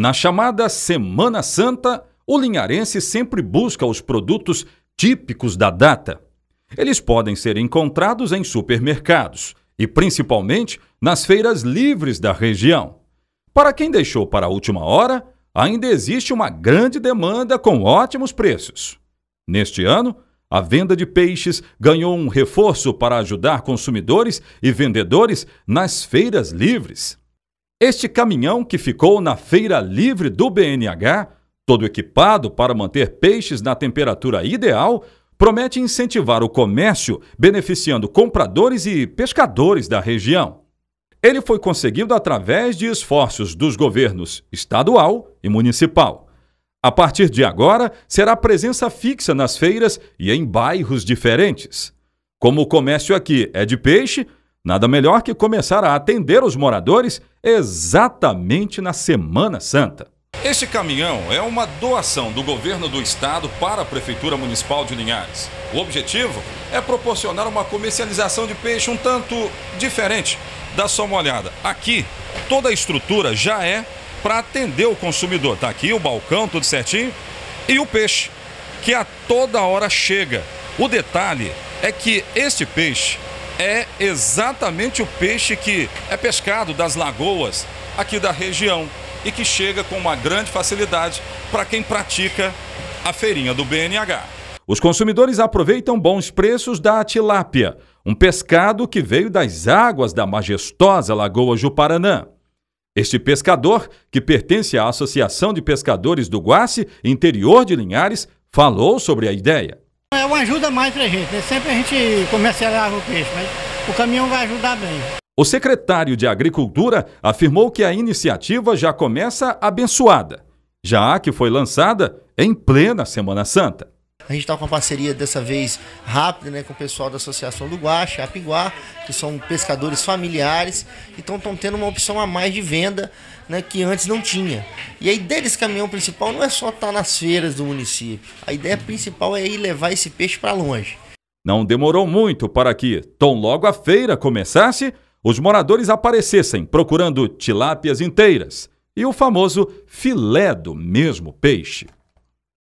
Na chamada Semana Santa, o linharense sempre busca os produtos típicos da data. Eles podem ser encontrados em supermercados e principalmente nas feiras livres da região. Para quem deixou para a última hora, ainda existe uma grande demanda com ótimos preços. Neste ano, a venda de peixes ganhou um reforço para ajudar consumidores e vendedores nas feiras livres. Este caminhão que ficou na feira livre do BNH, todo equipado para manter peixes na temperatura ideal, promete incentivar o comércio, beneficiando compradores e pescadores da região. Ele foi conseguido através de esforços dos governos estadual e municipal. A partir de agora, será presença fixa nas feiras e em bairros diferentes. Como o comércio aqui é de peixe, Nada melhor que começar a atender os moradores exatamente na Semana Santa. Este caminhão é uma doação do governo do estado para a Prefeitura Municipal de Linhares. O objetivo é proporcionar uma comercialização de peixe um tanto diferente. Dá só uma olhada. Aqui, toda a estrutura já é para atender o consumidor. Está aqui o balcão, tudo certinho. E o peixe, que a toda hora chega. O detalhe é que este peixe é exatamente o peixe que é pescado das lagoas aqui da região e que chega com uma grande facilidade para quem pratica a feirinha do BNH. Os consumidores aproveitam bons preços da tilápia, um pescado que veio das águas da majestosa Lagoa Juparanã. Este pescador, que pertence à Associação de Pescadores do Guace, interior de Linhares, falou sobre a ideia. É uma ajuda mais para a gente, né? sempre a gente comercializa o peixe, mas o caminhão vai ajudar bem. O secretário de Agricultura afirmou que a iniciativa já começa abençoada, já que foi lançada em plena Semana Santa. A gente está com uma parceria dessa vez rápida né, com o pessoal da Associação do Guaxa, Apiguá, que são pescadores familiares, então estão tendo uma opção a mais de venda né, que antes não tinha. E a ideia desse caminhão principal não é só estar tá nas feiras do município, a ideia principal é ir levar esse peixe para longe. Não demorou muito para que, tão logo a feira começasse, os moradores aparecessem procurando tilápias inteiras e o famoso filé do mesmo peixe.